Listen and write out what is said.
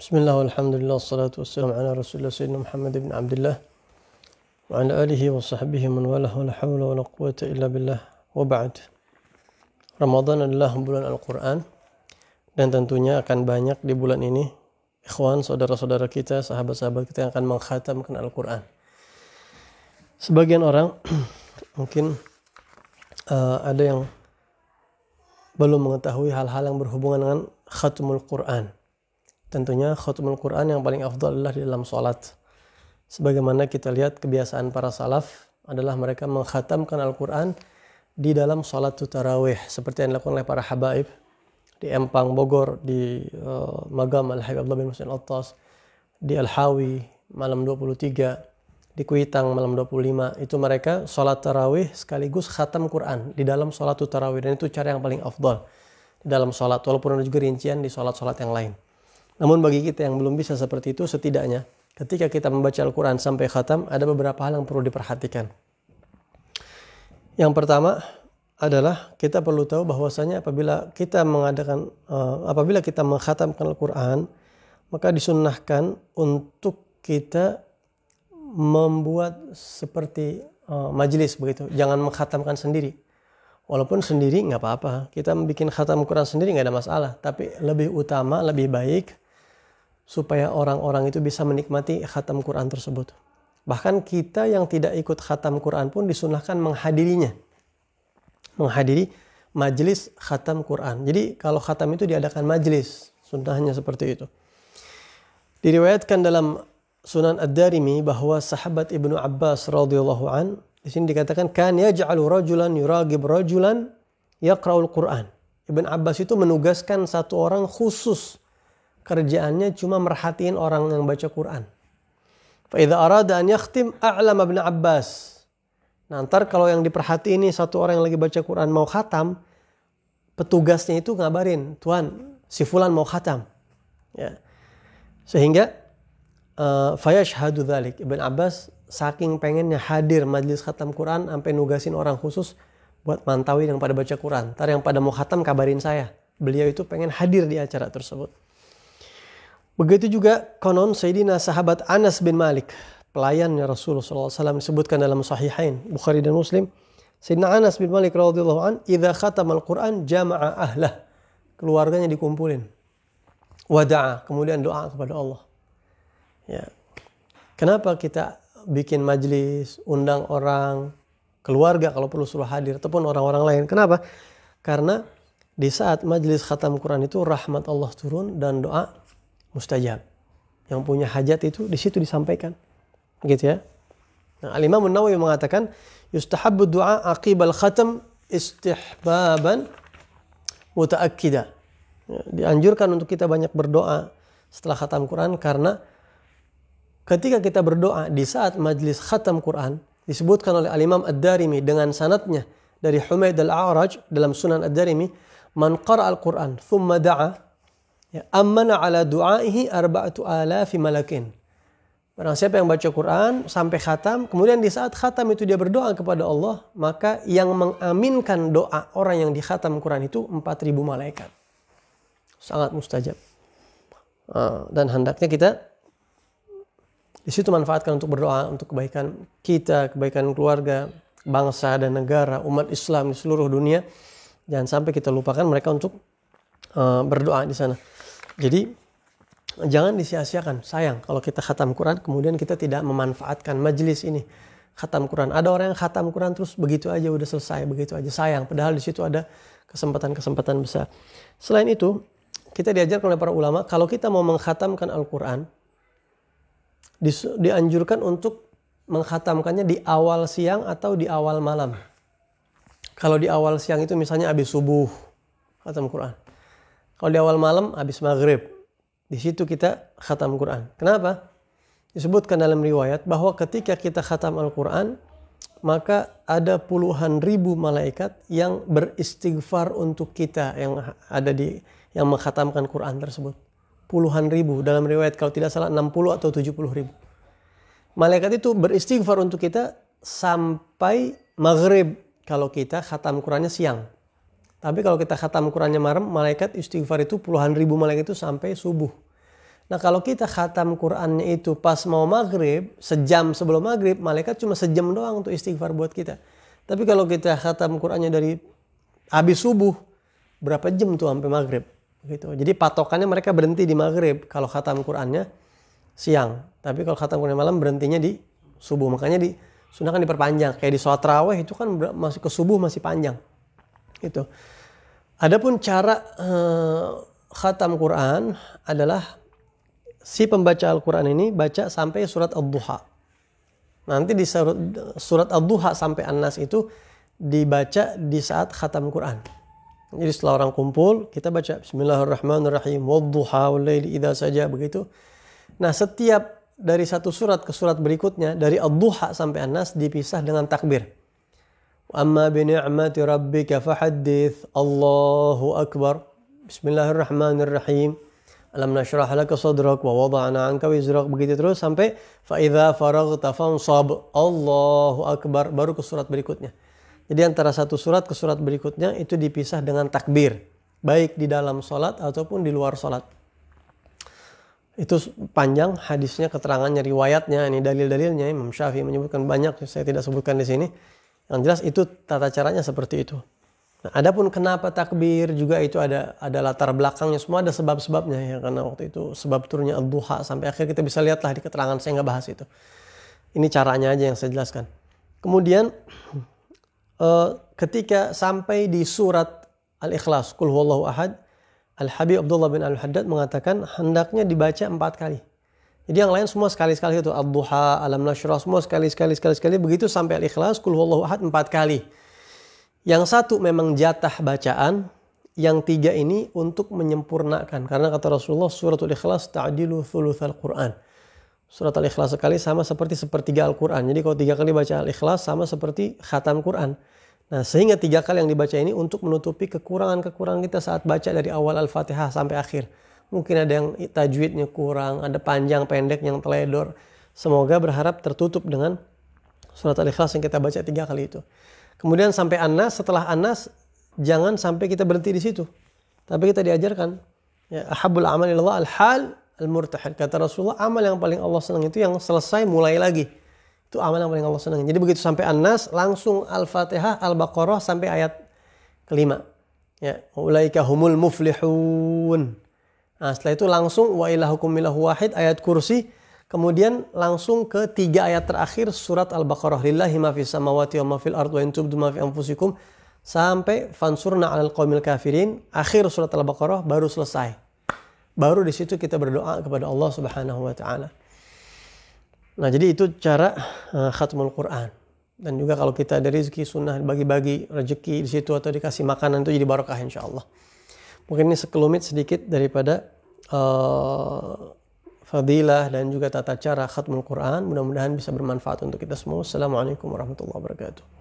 بسم الله والحمد لله والصلاة والسلام على رسول الله سيدنا محمد بن عبد الله وعلى آله وصحبه من والاه ولا حول ولا قوة إلا بالله وبعد رمضان adalah bulan Al-Quran dan tentunya akan banyak di bulan ini ikhwan, saudara-saudara kita, sahabat-sahabat kita yang akan mengkhatamkan Al-Quran. Sebagian orang mungkin uh, ada yang belum mengetahui hal-hal yang berhubungan dengan khatmul Quran Tentunya khutmul Quran yang paling afdal adalah di dalam sholat. Sebagaimana kita lihat kebiasaan para salaf adalah mereka menghatamkan Al-Quran di dalam sholat tarawih seperti yang dilakukan oleh para habaib di Empang Bogor, di uh, Magam Al-Habib Abdullah bin al Attas, di Al-Hawi malam 23, di Kuitang malam 25. Itu mereka sholat tarawih sekaligus khatam Quran di dalam sholat tarawih dan itu cara yang paling afdal di dalam sholat walaupun ada juga rincian di sholat-sholat yang lain. Namun bagi kita yang belum bisa seperti itu, setidaknya ketika kita membaca Al-Quran sampai khatam, ada beberapa hal yang perlu diperhatikan. Yang pertama adalah kita perlu tahu bahwasanya apabila kita mengadakan eh, apabila kita mengkhatamkan Al-Qur'an maka disunnahkan untuk kita membuat seperti uh, eh, majelis begitu jangan mengkhatamkan sendiri walaupun sendiri nggak apa-apa kita bikin khatam Quran sendiri nggak ada masalah tapi lebih utama lebih baik supaya orang-orang itu bisa menikmati khatam Quran tersebut. Bahkan kita yang tidak ikut khatam Quran pun disunahkan menghadirinya. Menghadiri majelis khatam Quran. Jadi kalau khatam itu diadakan majelis, sunnahnya seperti itu. Diriwayatkan dalam Sunan Ad-Darimi bahwa sahabat Ibnu Abbas radhiyallahu an di sini dikatakan kan yaj'alu rajulan yuragib rajulan yaqra'ul Quran. ibnu Abbas itu menugaskan satu orang khusus kerjaannya cuma merhatiin orang yang baca Quran. Faidah arada an yakhtim a'lam bin Abbas. Nah kalau yang diperhati ini satu orang yang lagi baca Quran mau khatam, petugasnya itu ngabarin, Tuhan si fulan mau khatam. Ya. Sehingga uh, eh, fayashhadu dhalik. Ibn Abbas saking pengennya hadir majlis khatam Quran sampai nugasin orang khusus buat mantauin yang pada baca Quran. Ntar yang pada mau khatam kabarin saya. Beliau itu pengen hadir di acara tersebut. Begitu juga konon Sayyidina sahabat Anas bin Malik, pelayan Rasulullah SAW disebutkan dalam Sahihain Bukhari dan Muslim. Sayyidina Anas bin Malik radhiyallahu an, "Idza al Qur'an jama'a ahlah." Keluarganya dikumpulin. Wada'a, kemudian doa kepada Allah. Ya. Kenapa kita bikin majlis, undang orang, keluarga kalau perlu suruh hadir ataupun orang-orang lain? Kenapa? Karena di saat majlis khatam Quran itu rahmat Allah turun dan doa mustajab. Yang punya hajat itu di situ disampaikan. Gitu ya. Nah, Al-Imam Nawawi mengatakan yustahabbu du'a aqibal khatam istihbaban mutaakkida. Ya, dianjurkan untuk kita banyak berdoa setelah khatam Quran karena ketika kita berdoa di saat majlis khatam Quran disebutkan oleh Al-Imam Ad-Darimi dengan sanatnya dari Humaid Al-A'raj dalam Sunan Ad-Darimi man al-Quran thumma da'a Ya, amman ala du'aihi arba'atu alafi malakin. Barang siapa yang baca Quran sampai khatam, kemudian di saat khatam itu dia berdoa kepada Allah, maka yang mengaminkan doa orang yang di khatam Quran itu 4000 malaikat. Sangat mustajab. Ah, dan hendaknya kita di situ manfaatkan untuk berdoa untuk kebaikan kita, kebaikan keluarga, bangsa dan negara, umat Islam di seluruh dunia. Jangan sampai kita lupakan mereka untuk Eh, berdoa di sana. Jadi jangan disia-siakan. Sayang kalau kita khatam Quran kemudian kita tidak memanfaatkan majelis ini. Khatam Quran. Ada orang yang khatam Quran terus begitu aja udah selesai, begitu aja sayang. Padahal di situ ada kesempatan-kesempatan besar. Selain itu, kita diajar oleh para ulama kalau kita mau mengkhatamkan Al-Qur'an dianjurkan untuk mengkhatamkannya di awal siang atau di awal malam. Kalau di awal siang itu misalnya habis subuh khatam Quran. Kalau di awal malam habis maghrib, di situ kita khatam Quran. Kenapa? Disebutkan dalam riwayat bahwa ketika kita khatam Al-Quran, maka ada puluhan ribu malaikat yang beristighfar untuk kita yang ada di yang mengkhatamkan Quran tersebut. Puluhan ribu dalam riwayat kalau tidak salah 60 atau 70 ribu. Malaikat itu beristighfar untuk kita sampai maghrib kalau kita khatam Qurannya siang. Tapi kalau kita khatam Qurannya malam, malaikat istighfar itu puluhan ribu malaikat itu sampai subuh. Nah kalau kita khatam Qurannya itu pas mau maghrib, sejam sebelum maghrib, malaikat cuma sejam doang untuk istighfar buat kita. Tapi kalau kita khatam Qurannya dari habis subuh, berapa jam tuh sampai maghrib? Gitu. Jadi patokannya mereka berhenti di maghrib kalau khatam Qurannya siang. Tapi kalau khatam Qurannya malam berhentinya di subuh. Makanya di sunnah kan diperpanjang. Kayak di sholat raweh itu kan masih ke subuh masih panjang. Itu. Adapun cara uh, khatam Quran adalah si pembaca Al-Quran ini baca sampai surat al duha Nanti di surat, surat al duha sampai An-Nas itu dibaca di saat khatam Quran. Jadi setelah orang kumpul, kita baca Bismillahirrahmanirrahim, Wadduha, walaili idha saja, begitu. Nah setiap dari satu surat ke surat berikutnya, dari al duha sampai An-Nas dipisah dengan takbir. وأما بنعمة ربك فحدث الله أكبر بسم الله الرحمن الرحيم ألم نشرح لك صدرك ووضعنا عنك anka wizrak begitu terus sampai fa idza faraghta الله أكبر akbar baru ke surat berikutnya. Jadi antara satu surat ke surat berikutnya itu dipisah dengan takbir baik di dalam sholat ataupun di luar sholat Itu panjang hadisnya keterangannya riwayatnya ini dalil-dalilnya Imam Syafi'i menyebutkan banyak saya tidak sebutkan di sini. Yang jelas itu tata caranya seperti itu. Nah, adapun kenapa takbir juga itu ada ada latar belakangnya semua ada sebab-sebabnya ya karena waktu itu sebab turunnya duha sampai akhir kita bisa lihatlah di keterangan saya nggak bahas itu. Ini caranya aja yang saya jelaskan. Kemudian eh, ketika sampai di surat Al-Ikhlas, Kul Huwallahu Ahad, Al-Habib Abdullah bin Al-Haddad mengatakan hendaknya dibaca empat kali. Jadi yang lain semua sekali-sekali itu Abduha, Alam Nashrah, semua sekali-sekali sekali-sekali begitu sampai Al-Ikhlas, Kul Ahad empat kali. Yang satu memang jatah bacaan, yang tiga ini untuk menyempurnakan. Karena kata Rasulullah surat al ikhlas ta'dilu al Qur'an. Surat Al-Ikhlas sekali sama seperti sepertiga Al-Qur'an. Jadi kalau tiga kali baca Al-Ikhlas sama seperti khatam Qur'an. Nah, sehingga tiga kali yang dibaca ini untuk menutupi kekurangan-kekurangan kita saat baca dari awal Al-Fatihah sampai akhir mungkin ada yang tajwidnya kurang, ada panjang pendek yang teledor. Semoga berharap tertutup dengan surat Al-Ikhlas yang kita baca tiga kali itu. Kemudian sampai Anas, setelah Anas jangan sampai kita berhenti di situ. Tapi kita diajarkan ya ahabul amalillah al-hal al-murtahil. Kata Rasulullah, amal yang paling Allah senang itu yang selesai mulai lagi. Itu amal yang paling Allah senang. Jadi begitu sampai Anas langsung Al-Fatihah, Al-Baqarah sampai ayat kelima. Ya, ulaika humul muflihun. Nah, setelah itu langsung wa ilahukum ilahu wahid ayat kursi. Kemudian langsung ke tiga ayat terakhir surat Al-Baqarah lillahi ma fis samawati wa ma fil ard wa in tubdu ma fi anfusikum sampai fansurna 'alal qaumil kafirin akhir surat Al-Baqarah baru selesai. Baru di situ kita berdoa kepada Allah Subhanahu wa taala. Nah, jadi itu cara eh, khatmul Quran. Dan juga kalau kita ada rezeki sunnah bagi-bagi rezeki di situ atau dikasih makanan itu jadi barokah insyaallah mungkin ini sekelumit sedikit daripada uh, fadilah dan juga tata cara khatmul Quran. Mudah-mudahan bisa bermanfaat untuk kita semua. Assalamualaikum warahmatullahi wabarakatuh.